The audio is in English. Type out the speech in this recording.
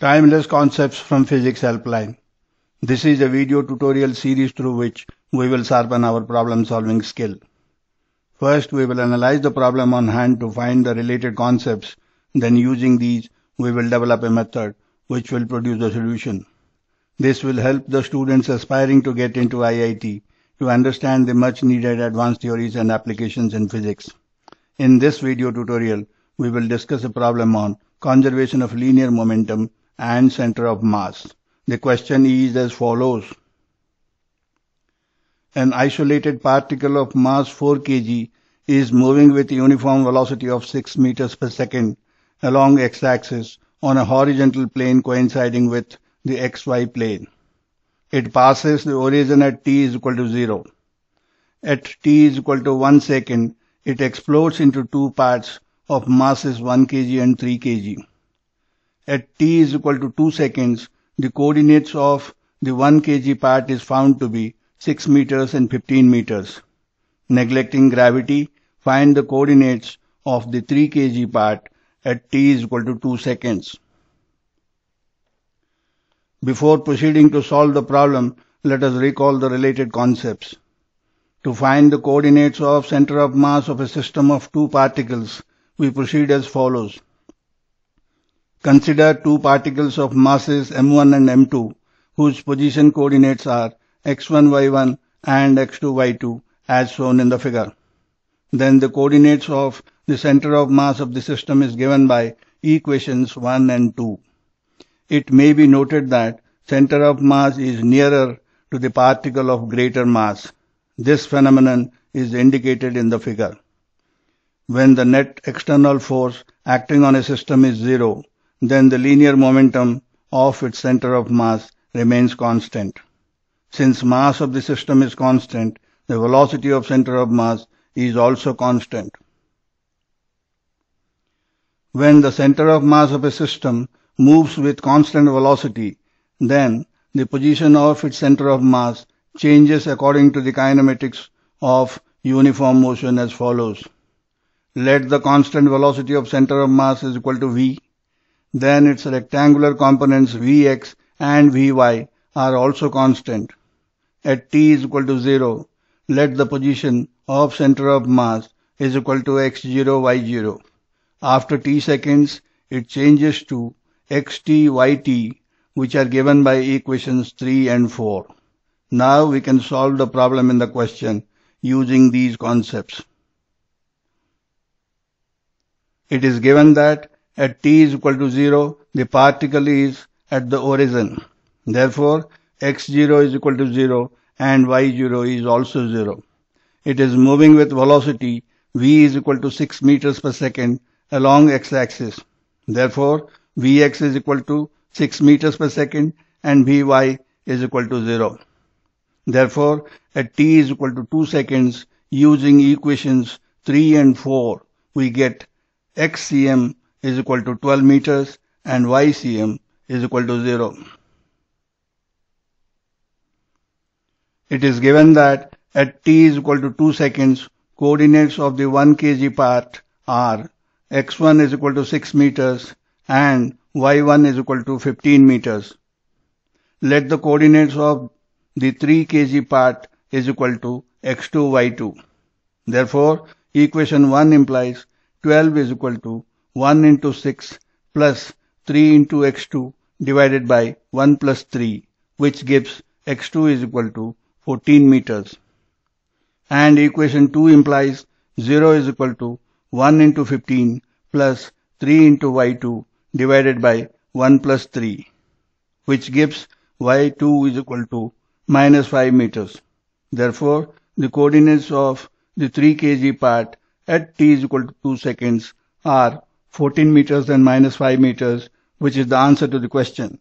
Timeless Concepts from Physics Helpline. This is a video tutorial series through which we will sharpen our problem solving skill. First, we will analyze the problem on hand to find the related concepts. Then using these, we will develop a method which will produce a solution. This will help the students aspiring to get into IIT to understand the much needed advanced theories and applications in physics. In this video tutorial, we will discuss a problem on conservation of linear momentum and center of mass. The question is as follows. An isolated particle of mass 4 kg is moving with uniform velocity of 6 meters per second along x-axis on a horizontal plane coinciding with the xy plane. It passes the origin at t is equal to 0. At t is equal to 1 second, it explodes into two parts of masses 1 kg and 3 kg at t is equal to 2 seconds, the coordinates of the 1 kg part is found to be 6 meters and 15 meters. Neglecting gravity, find the coordinates of the 3 kg part at t is equal to 2 seconds. Before proceeding to solve the problem, let us recall the related concepts. To find the coordinates of center of mass of a system of two particles, we proceed as follows. Consider two particles of masses m1 and m2 whose position coordinates are x1, y1 and x2, y2 as shown in the figure. Then the coordinates of the center of mass of the system is given by equations 1 and 2. It may be noted that center of mass is nearer to the particle of greater mass. This phenomenon is indicated in the figure. When the net external force acting on a system is zero, then the linear momentum of its center of mass remains constant. Since mass of the system is constant, the velocity of center of mass is also constant. When the center of mass of a system moves with constant velocity, then the position of its center of mass changes according to the kinematics of uniform motion as follows. Let the constant velocity of center of mass is equal to v then its rectangular components Vx and Vy are also constant. At t is equal to 0, let the position of center of mass is equal to x0, y0. After t seconds, it changes to xt, yt, which are given by equations 3 and 4. Now we can solve the problem in the question using these concepts. It is given that at t is equal to 0, the particle is at the origin. Therefore, x0 is equal to 0 and y0 is also 0. It is moving with velocity v is equal to 6 meters per second along x-axis. Therefore, vx is equal to 6 meters per second and vy is equal to 0. Therefore, at t is equal to 2 seconds, using equations 3 and 4, we get xcm is equal to 12 meters and ycm is equal to 0. It is given that at t is equal to 2 seconds, coordinates of the 1 kg part are x1 is equal to 6 meters and y1 is equal to 15 meters. Let the coordinates of the 3 kg part is equal to x2, y2. Therefore, equation 1 implies 12 is equal to 1 into 6 plus 3 into x2 divided by 1 plus 3 which gives x2 is equal to 14 meters. And equation 2 implies 0 is equal to 1 into 15 plus 3 into y2 divided by 1 plus 3 which gives y2 is equal to minus 5 meters. Therefore, the coordinates of the 3 kg part at t is equal to 2 seconds are 14 meters and minus 5 meters, which is the answer to the question.